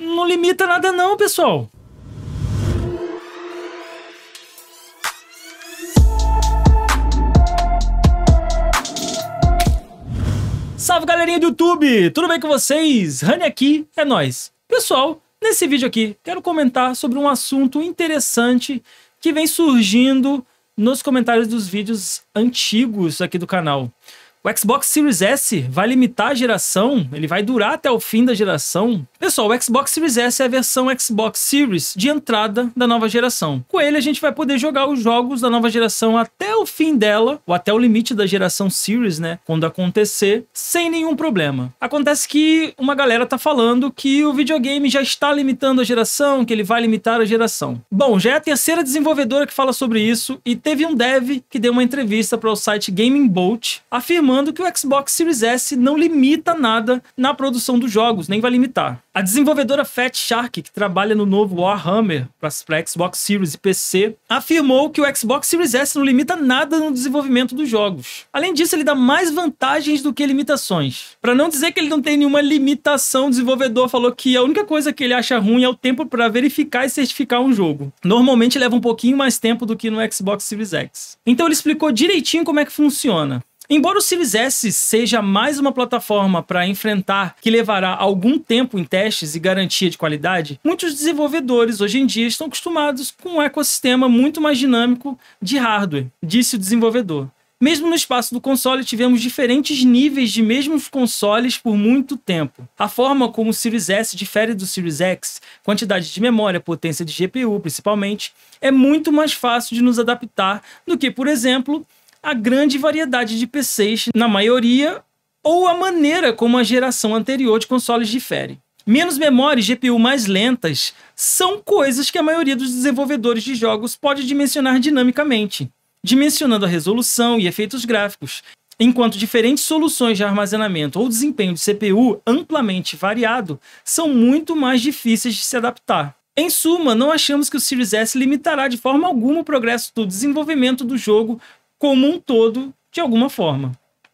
Não limita nada, não, pessoal. Salve galerinha do YouTube, tudo bem com vocês? Rani aqui, é nós. Pessoal, nesse vídeo aqui quero comentar sobre um assunto interessante que vem surgindo nos comentários dos vídeos antigos aqui do canal. O Xbox Series S vai limitar a geração, ele vai durar até o fim da geração. Pessoal, o Xbox Series S é a versão Xbox Series de entrada da nova geração. Com ele, a gente vai poder jogar os jogos da nova geração até o fim dela, ou até o limite da geração Series, né? Quando acontecer, sem nenhum problema. Acontece que uma galera tá falando que o videogame já está limitando a geração, que ele vai limitar a geração. Bom, já é a terceira desenvolvedora que fala sobre isso e teve um dev que deu uma entrevista para o site Gaming Bolt, afirmando afirmando que o Xbox Series S não limita nada na produção dos jogos, nem vai limitar. A desenvolvedora Fat Shark, que trabalha no novo Warhammer para Xbox Series e PC, afirmou que o Xbox Series S não limita nada no desenvolvimento dos jogos. Além disso, ele dá mais vantagens do que limitações. Para não dizer que ele não tem nenhuma limitação, o desenvolvedor falou que a única coisa que ele acha ruim é o tempo para verificar e certificar um jogo. Normalmente leva um pouquinho mais tempo do que no Xbox Series X. Então ele explicou direitinho como é que funciona. Embora o Series S seja mais uma plataforma para enfrentar que levará algum tempo em testes e garantia de qualidade, muitos desenvolvedores hoje em dia estão acostumados com um ecossistema muito mais dinâmico de hardware, disse o desenvolvedor. Mesmo no espaço do console, tivemos diferentes níveis de mesmos consoles por muito tempo. A forma como o Series S difere do Series X, quantidade de memória, potência de GPU principalmente, é muito mais fácil de nos adaptar do que, por exemplo, a grande variedade de PCs, na maioria, ou a maneira como a geração anterior de consoles difere. Menos memória e GPU mais lentas são coisas que a maioria dos desenvolvedores de jogos pode dimensionar dinamicamente, dimensionando a resolução e efeitos gráficos, enquanto diferentes soluções de armazenamento ou desempenho de CPU amplamente variado são muito mais difíceis de se adaptar. Em suma, não achamos que o Series S limitará de forma alguma o progresso do desenvolvimento do jogo como um todo de alguma forma.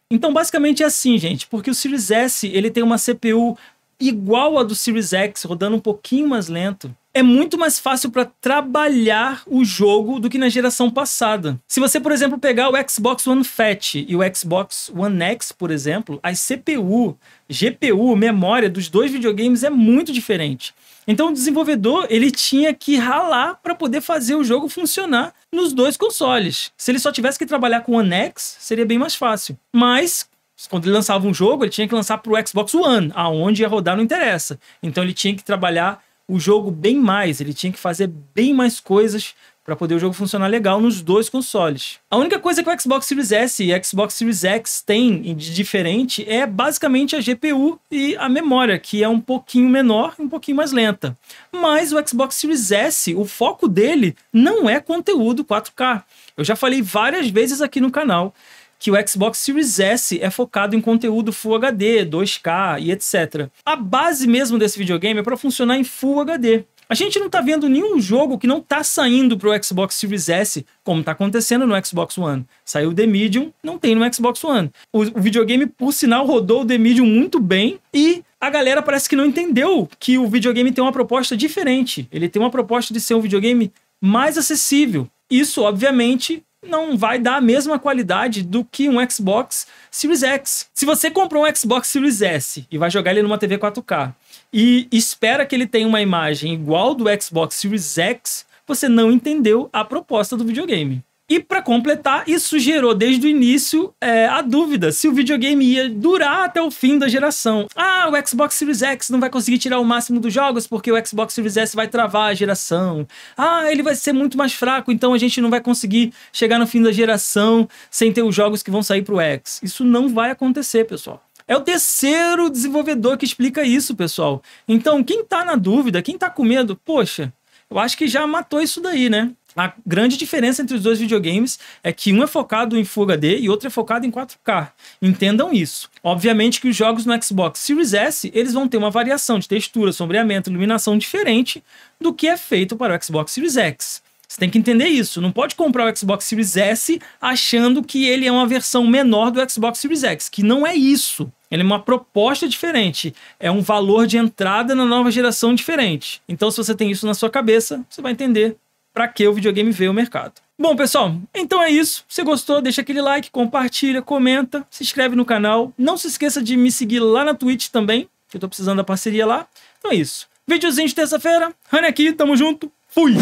Então, basicamente é assim, gente, porque o Series S ele tem uma CPU igual a do Series X, rodando um pouquinho mais lento é muito mais fácil para trabalhar o jogo do que na geração passada. Se você, por exemplo, pegar o Xbox One Fat e o Xbox One X, por exemplo, a CPU, GPU, memória dos dois videogames é muito diferente. Então o desenvolvedor ele tinha que ralar para poder fazer o jogo funcionar nos dois consoles. Se ele só tivesse que trabalhar com o One X, seria bem mais fácil. Mas quando ele lançava um jogo, ele tinha que lançar para o Xbox One, aonde ia rodar não interessa. Então ele tinha que trabalhar o jogo bem mais, ele tinha que fazer bem mais coisas para poder o jogo funcionar legal nos dois consoles. A única coisa que o Xbox Series S e Xbox Series X têm de diferente é basicamente a GPU e a memória, que é um pouquinho menor e um pouquinho mais lenta. Mas o Xbox Series S, o foco dele não é conteúdo 4K. Eu já falei várias vezes aqui no canal que o Xbox Series S é focado em conteúdo Full HD, 2K e etc. A base mesmo desse videogame é para funcionar em Full HD. A gente não está vendo nenhum jogo que não está saindo para o Xbox Series S, como está acontecendo no Xbox One. Saiu The Medium, não tem no Xbox One. O, o videogame, por sinal, rodou o The Medium muito bem e a galera parece que não entendeu que o videogame tem uma proposta diferente. Ele tem uma proposta de ser um videogame mais acessível. Isso, obviamente, não vai dar a mesma qualidade do que um Xbox Series X. Se você comprou um Xbox Series S e vai jogar ele numa TV 4K e espera que ele tenha uma imagem igual do Xbox Series X, você não entendeu a proposta do videogame. E para completar, isso gerou desde o início é, a dúvida se o videogame ia durar até o fim da geração. Ah, o Xbox Series X não vai conseguir tirar o máximo dos jogos porque o Xbox Series S vai travar a geração. Ah, ele vai ser muito mais fraco, então a gente não vai conseguir chegar no fim da geração sem ter os jogos que vão sair pro X. Isso não vai acontecer, pessoal. É o terceiro desenvolvedor que explica isso, pessoal. Então, quem tá na dúvida, quem tá com medo, poxa, eu acho que já matou isso daí, né? A grande diferença entre os dois videogames é que um é focado em Full HD e outro é focado em 4K. Entendam isso. Obviamente que os jogos no Xbox Series S, eles vão ter uma variação de textura, sombreamento, iluminação diferente do que é feito para o Xbox Series X. Você tem que entender isso. Não pode comprar o Xbox Series S achando que ele é uma versão menor do Xbox Series X, que não é isso. Ele é uma proposta diferente, é um valor de entrada na nova geração diferente. Então, se você tem isso na sua cabeça, você vai entender para que o videogame veio ao mercado. Bom, pessoal, então é isso. Se gostou, deixa aquele like, compartilha, comenta, se inscreve no canal. Não se esqueça de me seguir lá na Twitch também, que eu tô precisando da parceria lá. Então é isso. Videozinho de terça-feira. Rani aqui, tamo junto. Fui!